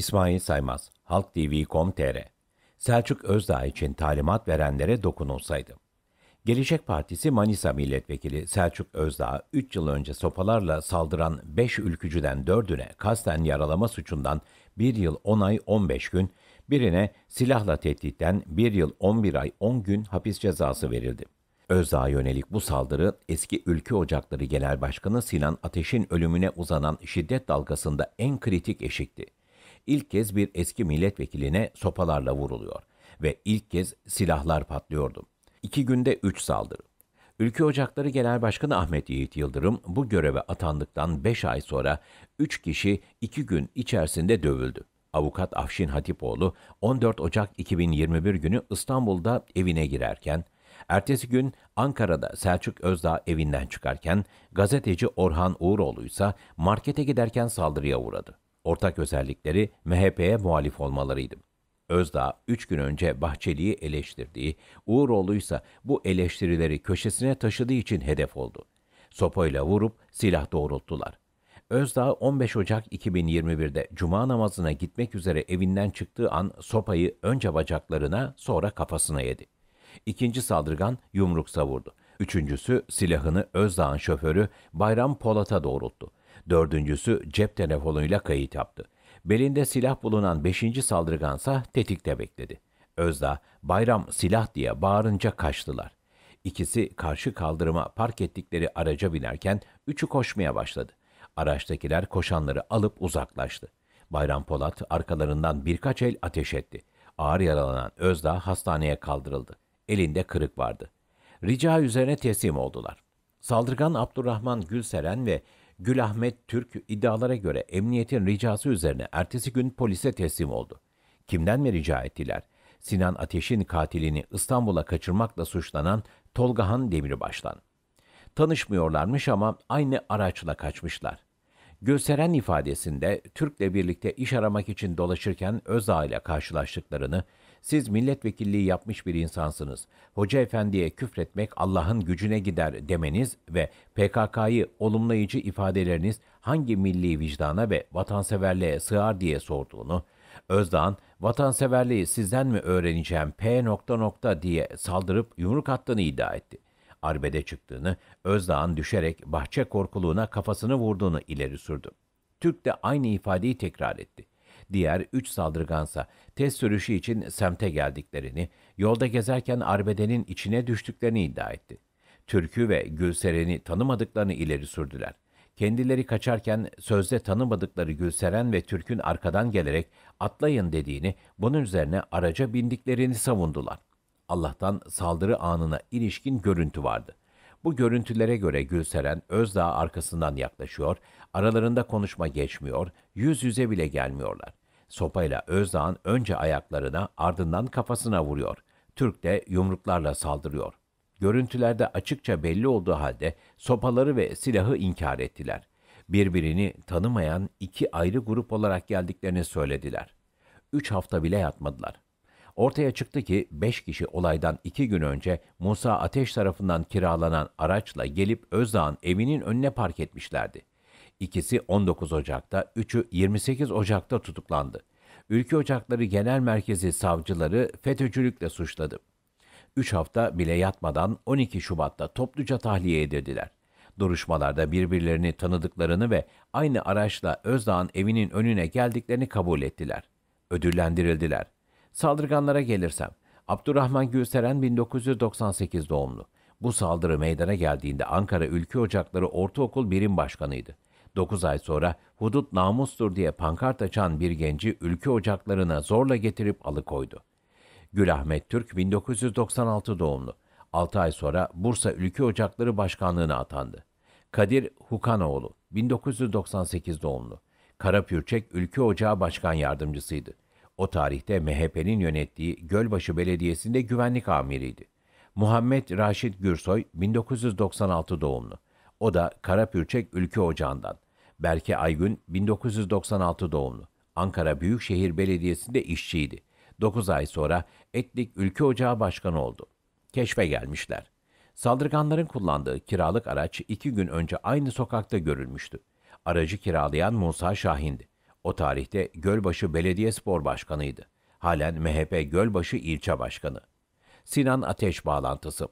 İsmail Saymaz, HalkTV.com.tr Selçuk Özdağ için talimat verenlere dokunulsaydı. Gelecek Partisi Manisa Milletvekili Selçuk Özdağ, 3 yıl önce sopalarla saldıran 5 ülkücüden 4'üne kasten yaralama suçundan 1 yıl 10 ay 15 gün, birine silahla tehditten 1 yıl 11 ay 10 gün hapis cezası verildi. Özdağ yönelik bu saldırı eski Ülke Ocakları Genel Başkanı Sinan Ateş'in ölümüne uzanan şiddet dalgasında en kritik eşikti ilk kez bir eski milletvekiline sopalarla vuruluyor ve ilk kez silahlar patlıyordu. İki günde üç saldırı. Ülke Ocakları Genel Başkanı Ahmet Yiğit Yıldırım bu göreve atandıktan 5 ay sonra 3 kişi 2 gün içerisinde dövüldü. Avukat Afşin Hatipoğlu 14 Ocak 2021 günü İstanbul'da evine girerken, ertesi gün Ankara'da Selçuk Özdağ evinden çıkarken gazeteci Orhan Uğuroğlu ise markete giderken saldırıya uğradı. Ortak özellikleri MHP'ye muhalif olmalarıydı. Özdağ 3 gün önce Bahçeli'yi eleştirdiği, Uğuroğlu ise bu eleştirileri köşesine taşıdığı için hedef oldu. Sopayla vurup silah doğrulttular. Özdağ 15 Ocak 2021'de cuma namazına gitmek üzere evinden çıktığı an sopayı önce bacaklarına sonra kafasına yedi. İkinci saldırgan yumruk savurdu. Üçüncüsü silahını Özdağ'ın şoförü Bayram Polat'a doğrulttu. Dördüncüsü cep telefonuyla kayıt yaptı. Belinde silah bulunan beşinci saldırgansa tetikte bekledi. Özda, bayram silah diye bağırınca kaçtılar. İkisi karşı kaldırıma park ettikleri araca binerken üçü koşmaya başladı. Araçtakiler koşanları alıp uzaklaştı. Bayram Polat arkalarından birkaç el ateş etti. Ağır yaralanan Özda hastaneye kaldırıldı. Elinde kırık vardı. Rica üzerine teslim oldular. Saldırgan Abdurrahman Gülseren ve Gülahmet Türk iddialara göre emniyetin ricası üzerine ertesi gün polise teslim oldu. Kimden mi rica ettiler? Sinan Ateş'in katilini İstanbul'a kaçırmakla suçlanan Tolgahan Demirbaş'tan. Tanışmıyorlarmış ama aynı araçla kaçmışlar. Gösteren ifadesinde Türk'le birlikte iş aramak için dolaşırken Özdağ ile karşılaştıklarını, siz milletvekilliği yapmış bir insansınız. Hoca efendiye küfretmek Allah'ın gücüne gider demeniz ve PKK'yı olumlayıcı ifadeleriniz hangi milli vicdana ve vatanseverliğe sığar diye sorduğunu, Özdağ'ın vatanseverliği sizden mi öğreneceğim P nokta nokta diye saldırıp yumruk attığını iddia etti. Arbede çıktığını, Özdağ'ın düşerek bahçe korkuluğuna kafasını vurduğunu ileri sürdü. Türk de aynı ifadeyi tekrar etti diğer üç saldırgansa test sürüşü için semte geldiklerini, yolda gezerken arbedenin içine düştüklerini iddia etti. Türk'ü ve Gülseren'i tanımadıklarını ileri sürdüler. Kendileri kaçarken sözde tanımadıkları Gülseren ve Türk'ün arkadan gelerek atlayın dediğini, bunun üzerine araca bindiklerini savundular. Allah'tan saldırı anına ilişkin görüntü vardı. Bu görüntülere göre Gülseren Özdağ arkasından yaklaşıyor, aralarında konuşma geçmiyor, yüz yüze bile gelmiyorlar. Sopayla Özdağ'ın önce ayaklarına ardından kafasına vuruyor. Türk de yumruklarla saldırıyor. Görüntülerde açıkça belli olduğu halde sopaları ve silahı inkar ettiler. Birbirini tanımayan iki ayrı grup olarak geldiklerini söylediler. Üç hafta bile yatmadılar. Ortaya çıktı ki beş kişi olaydan iki gün önce Musa Ateş tarafından kiralanan araçla gelip Özdağ'ın evinin önüne park etmişlerdi. İkisi 19 Ocak'ta, üçü 28 Ocak'ta tutuklandı. Ülke Ocakları Genel Merkezi savcıları FETÖ'cülükle suçladı. 3 hafta bile yatmadan 12 Şubat'ta topluca tahliye edildiler. Duruşmalarda birbirlerini tanıdıklarını ve aynı araçla Özdağ'ın evinin önüne geldiklerini kabul ettiler. Ödüllendirildiler. Saldırganlara gelirsem, Abdurrahman Gülseren 1998 doğumlu. Bu saldırı meydana geldiğinde Ankara Ülke Ocakları Ortaokul Birim Başkanıydı. 9 ay sonra hudut namustur diye pankart açan bir genci ülke ocaklarına zorla getirip alıkoydu. Gül Ahmet Türk 1996 doğumlu. 6 ay sonra Bursa Ülke Ocakları Başkanlığı'na atandı. Kadir Hukanoğlu 1998 doğumlu. Karapürçek Ülke Ocağı Başkan Yardımcısıydı. O tarihte MHP'nin yönettiği Gölbaşı Belediyesi'nde güvenlik amiriydi. Muhammed Raşit Gürsoy 1996 doğumlu. O da Karapürçek Ülke Ocağı'ndan. Berke Aygün 1996 doğumlu. Ankara Büyükşehir Belediyesi'nde işçiydi. 9 ay sonra Etlik Ülke Ocağı Başkanı oldu. Keşfe gelmişler. Saldırganların kullandığı kiralık araç iki gün önce aynı sokakta görülmüştü. Aracı kiralayan Musa Şahin'di. O tarihte Gölbaşı Belediye Spor Başkanı'ydı. Halen MHP Gölbaşı İlçe Başkanı. Sinan Ateş bağlantısı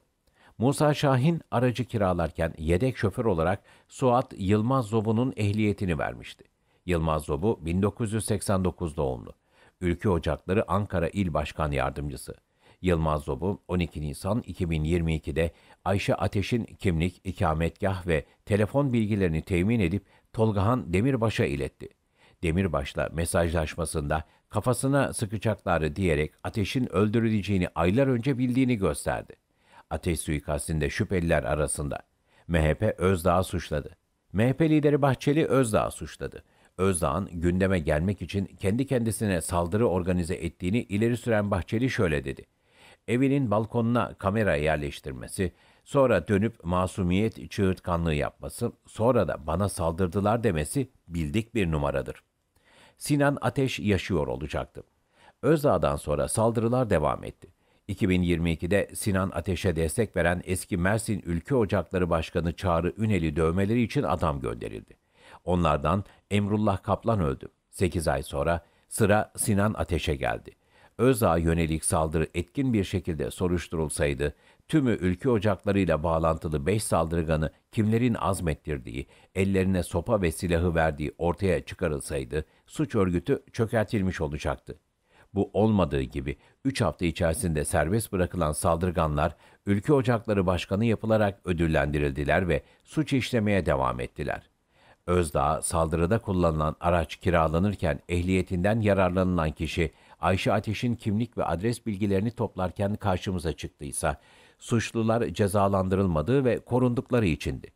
Musa Şahin aracı kiralarken yedek şoför olarak Suat Yılmaz Zobu'nun ehliyetini vermişti. Yılmaz Zobu 1989 doğumlu. Ülkü Ocakları Ankara İl Başkan Yardımcısı. Yılmaz Zobu 12 Nisan 2022'de Ayşe Ateş'in kimlik, ikametgah ve telefon bilgilerini temin edip Tolgahan Demirbaş'a iletti. Demirbaş'la mesajlaşmasında kafasına sıkacakları diyerek ateşin öldürüleceğini aylar önce bildiğini gösterdi ateş suikastinde şüpheliler arasında. MHP Özdağ'ı suçladı. MHP lideri Bahçeli Özdağ'ı suçladı. Özdağ'ın gündeme gelmek için kendi kendisine saldırı organize ettiğini ileri süren Bahçeli şöyle dedi. Evinin balkonuna kamera yerleştirmesi, sonra dönüp masumiyet çığırtkanlığı yapması, sonra da bana saldırdılar demesi bildik bir numaradır. Sinan Ateş yaşıyor olacaktı. Özdağ'dan sonra saldırılar devam etti. 2022'de Sinan Ateş'e destek veren eski Mersin Ülke Ocakları Başkanı Çağrı Ünel'i dövmeleri için adam gönderildi. Onlardan Emrullah Kaplan öldü. 8 ay sonra sıra Sinan Ateş'e geldi. Özdağ'a yönelik saldırı etkin bir şekilde soruşturulsaydı, tümü ülke ocaklarıyla bağlantılı 5 saldırganı kimlerin azmettirdiği, ellerine sopa ve silahı verdiği ortaya çıkarılsaydı, suç örgütü çökertilmiş olacaktı. Bu olmadığı gibi 3 hafta içerisinde serbest bırakılan saldırganlar Ülke Ocakları Başkanı yapılarak ödüllendirildiler ve suç işlemeye devam ettiler. Özdağ, saldırıda kullanılan araç kiralanırken ehliyetinden yararlanılan kişi Ayşe Ateş'in kimlik ve adres bilgilerini toplarken karşımıza çıktıysa, suçlular cezalandırılmadığı ve korundukları içindi.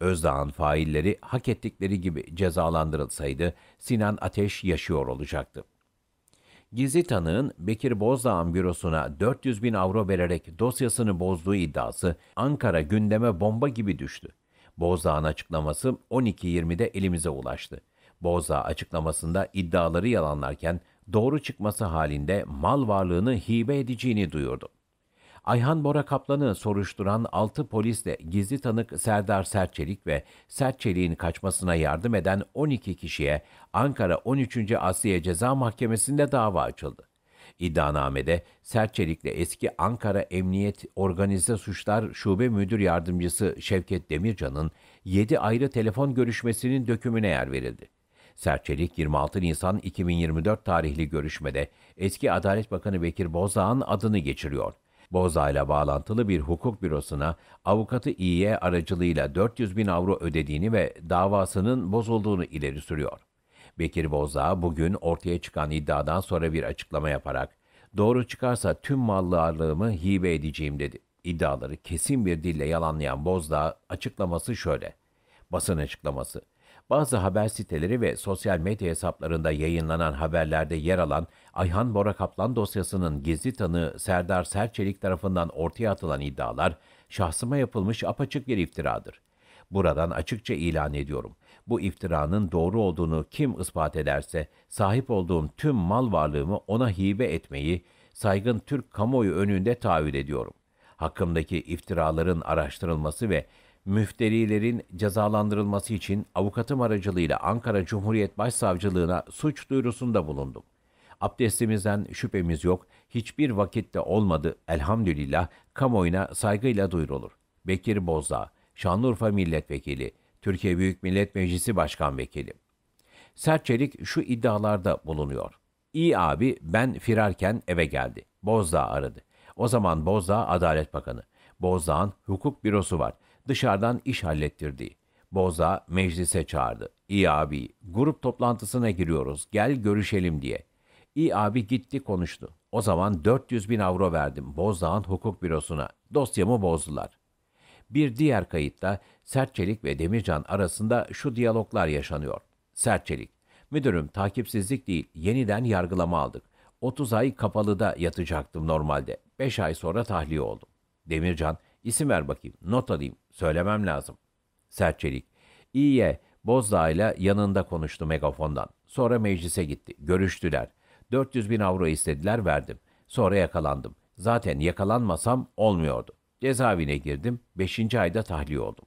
Özdağ'ın failleri hak ettikleri gibi cezalandırılsaydı Sinan Ateş yaşıyor olacaktı gizli tanığın Bekir Bozdağ'ın bürosuna 400 bin avro vererek dosyasını bozduğu iddiası Ankara gündeme bomba gibi düştü. Bozdağ'ın açıklaması 12.20'de elimize ulaştı. Bozdağ açıklamasında iddiaları yalanlarken doğru çıkması halinde mal varlığını hibe edeceğini duyurdu. Ayhan Bora Kaplan'ı soruşturan 6 polisle gizli tanık Serdar Serçelik ve Serçelik'in kaçmasına yardım eden 12 kişiye Ankara 13. Asliye Ceza Mahkemesi'nde dava açıldı. İddianamede Serçelik'le eski Ankara Emniyet Organize Suçlar Şube Müdür Yardımcısı Şevket Demircan'ın 7 ayrı telefon görüşmesinin dökümüne yer verildi. Serçelik 26 Nisan 2024 tarihli görüşmede eski Adalet Bakanı Bekir Bozdağ'ın adını geçiriyor. Bozdağ ile bağlantılı bir hukuk bürosuna avukatı İ'ye aracılığıyla 400 bin avro ödediğini ve davasının bozulduğunu ileri sürüyor. Bekir Bozdağ bugün ortaya çıkan iddiadan sonra bir açıklama yaparak doğru çıkarsa tüm mal hibe edeceğim dedi. İddiaları kesin bir dille yalanlayan Bozdağ açıklaması şöyle. Basın açıklaması. Bazı haber siteleri ve sosyal medya hesaplarında yayınlanan haberlerde yer alan Ayhan Bora Kaplan dosyasının gizli tanığı Serdar Serçelik tarafından ortaya atılan iddialar şahsıma yapılmış apaçık bir iftiradır. Buradan açıkça ilan ediyorum. Bu iftiranın doğru olduğunu kim ispat ederse sahip olduğum tüm mal varlığımı ona hibe etmeyi saygın Türk kamuoyu önünde taahhüt ediyorum hakkımdaki iftiraların araştırılması ve müfterilerin cezalandırılması için avukatım aracılığıyla Ankara Cumhuriyet Başsavcılığına suç duyurusunda bulundum. Abdestimizden şüphemiz yok, hiçbir vakitte olmadı elhamdülillah kamuoyuna saygıyla duyurulur. Bekir Bozdağ, Şanlıurfa Milletvekili, Türkiye Büyük Millet Meclisi Başkan Vekili. Serçelik şu iddialarda bulunuyor. İyi abi ben firarken eve geldi. Bozdağ aradı. O zaman Bozdağ Adalet Bakanı. Bozdağ'ın hukuk bürosu var dışarıdan iş hallettirdi. Boza meclise çağırdı. İyi abi, grup toplantısına giriyoruz, gel görüşelim diye. İyi abi gitti konuştu. O zaman 400 bin avro verdim Bozdağ'ın hukuk bürosuna. Dosyamı bozdular. Bir diğer kayıtta Sertçelik ve Demircan arasında şu diyaloglar yaşanıyor. Sertçelik, müdürüm takipsizlik değil, yeniden yargılama aldık. 30 ay kapalıda yatacaktım normalde. 5 ay sonra tahliye oldum. Demircan, İsim ver bakayım. Not alayım. Söylemem lazım. Serçelik. iyiye Bozdağ ile yanında konuştu megafondan. Sonra meclise gitti. Görüştüler. 400 bin avro istediler verdim. Sonra yakalandım. Zaten yakalanmasam olmuyordu. Cezaevine girdim. 5. ayda tahliye oldum.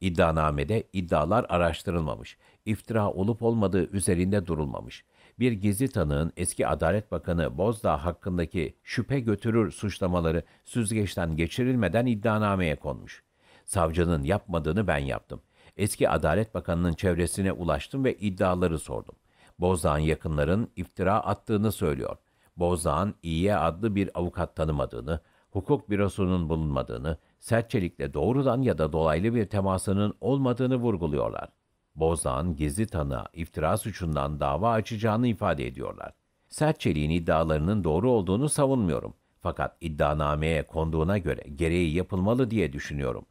İddianamede iddialar araştırılmamış. İftira olup olmadığı üzerinde durulmamış bir gizli tanığın eski Adalet Bakanı Bozdağ hakkındaki şüphe götürür suçlamaları süzgeçten geçirilmeden iddianameye konmuş. Savcının yapmadığını ben yaptım. Eski Adalet Bakanı'nın çevresine ulaştım ve iddiaları sordum. Bozdağ'ın yakınların iftira attığını söylüyor. Bozdağ'ın İYİ adlı bir avukat tanımadığını, hukuk bürosunun bulunmadığını, sertçelikle doğrudan ya da dolaylı bir temasının olmadığını vurguluyorlar. Bozdağ'ın gizli tanığı iftira suçundan dava açacağını ifade ediyorlar. Sert iddialarının doğru olduğunu savunmuyorum. Fakat iddianameye konduğuna göre gereği yapılmalı diye düşünüyorum.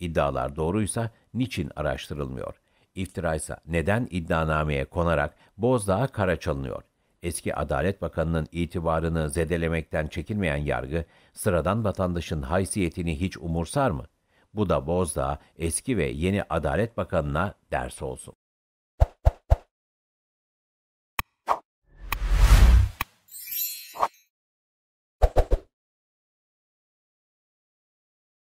İddialar doğruysa niçin araştırılmıyor? İftiraysa neden iddianameye konarak Bozdağ'a kara çalınıyor? Eski Adalet Bakanı'nın itibarını zedelemekten çekinmeyen yargı, sıradan vatandaşın haysiyetini hiç umursar mı?'' Bu da Bozdağ, eski ve yeni Adalet Bakanı'na ders olsun.